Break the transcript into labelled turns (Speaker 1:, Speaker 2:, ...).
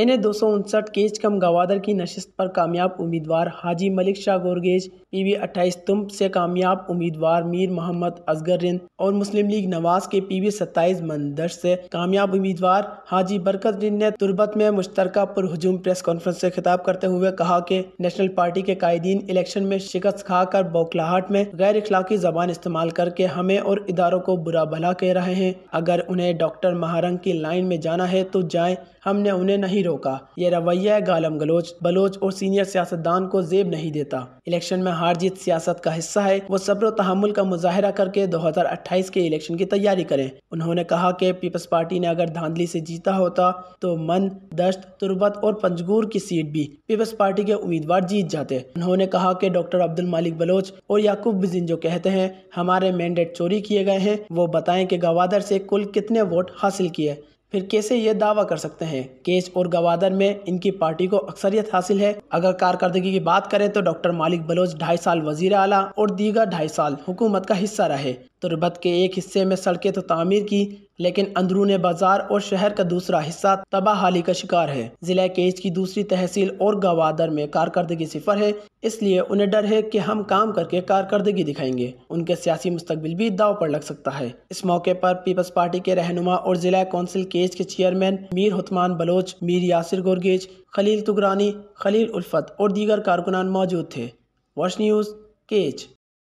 Speaker 1: N A दो सौ उनसठ केज कम गवादर की नशस्त पर कामयाब उम्मीदवार हाजी मलिक शाह गोरगेज पी वी अट्ठाईस तुम से कामयाब उम्मीदवार मीर मोहम्मद असगर रिंद और मुस्लिम लीग नवाज के पी वी सत्ताईस मंदर से कामयाब उम्मीदवार हाजी बरकत रिंद ने तुर्बत में मुश्तरका पुरहजूम प्रेस कॉन्फ्रेंस से खिताब करते हुए कहा कि नेशनल पार्टी के कायदीन इलेक्शन में शिकस्त खाकर बौखलाहट में गैर इखलाकी जबान इस्तेमाल करके हमें और इदारों को बुरा भला कह रहे हैं अगर उन्हें डॉक्टर महारंग की लाइन में जाना है तो जाए हमने उन्हें नहीं रोका यह रवैया गालम गलोच बलोच और सीनियर सियासतदान को जेब नहीं देता इलेक्शन में हार जीत सियासत का हिस्सा है वो सब्र तहमुल का मुजाहरा करके दो हजार अट्ठाईस के इलेक्शन की तैयारी करें उन्होंने कहा कि पीपल्स पार्टी ने अगर धांधली से जीता होता तो मन दश्त तुरबत और पंजगूर की सीट भी पीपल्स पार्टी के उम्मीदवार जीत जाते उन्होंने कहा कि डॉक्टर अब्दुल मालिक बलोच और याकूब बिजिन जो कहते हैं हमारे मैंडेट चोरी किए गए हैं वो बताएं कि गवादर से कुल कितने वोट हासिल किए फिर कैसे ये दावा कर सकते हैं केस और गवादर में इनकी पार्टी को अक्सरियत हासिल है अगर कारकर्दगी की बात करें तो डॉक्टर मालिक बलोच ढाई साल वजीर आला और दीगर ढाई साल हुकूमत का हिस्सा रहे तुरबत के एक हिस्से में सड़कें तो तामीर की लेकिन अंदरून बाजार और शहर का दूसरा हिस्सा तबाह हाली का शिकार है जिला केज की दूसरी तहसील और गवादर में कारकर्दगी सिफर है इसलिए उन्हें डर है कि हम काम करके कारकर्दगी दिखाएंगे उनके सियासी मुस्तबिल भी दाव पर लग सकता है इस मौके पर पीपल्स पार्टी के रहनुमा और जिला कौंसिल केज के चेयरमैन मीर हुतमान बलोच मीर यासिर गोरगेज खलील तुगरानी खलील उल्फत और दीगर कारकुनान मौजूद थे वॉश न्यूज़ केज